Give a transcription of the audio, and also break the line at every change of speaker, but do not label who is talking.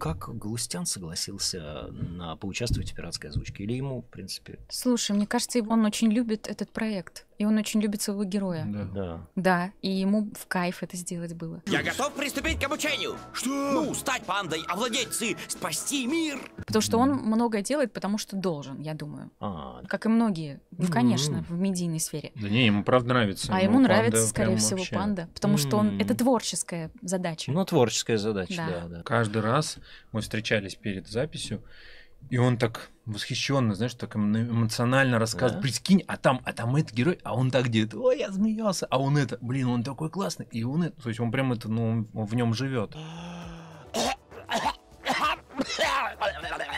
Как Галустян согласился э, на, поучаствовать в пиратской озвучке? Или ему, в принципе...
Слушай, мне кажется, он очень любит этот проект. И он очень любит своего героя. Да. Да, да и ему в кайф это сделать было.
Я готов приступить к обучению. Что? Ну, стать пандой, овладеть ци, спасти мир. Потому что он
многое делает, потому что должен, я думаю. А. Как и многие, ну, конечно, в медийной сфере.
Да не, ему правда нравится. А ему нравится, скорее всего, вообще. панда. Потому что он это
творческая задача.
Ну, творческая задача, да. да. Каждый раз мы встречались перед записью, и он так восхищенно, знаешь, так эмоционально рассказывает, да? прикинь, а там, а там этот герой, а он так делает, ой, я смеялся, а он это, блин, он такой классный, и он это, то есть он прям это, ну, он в нем живет.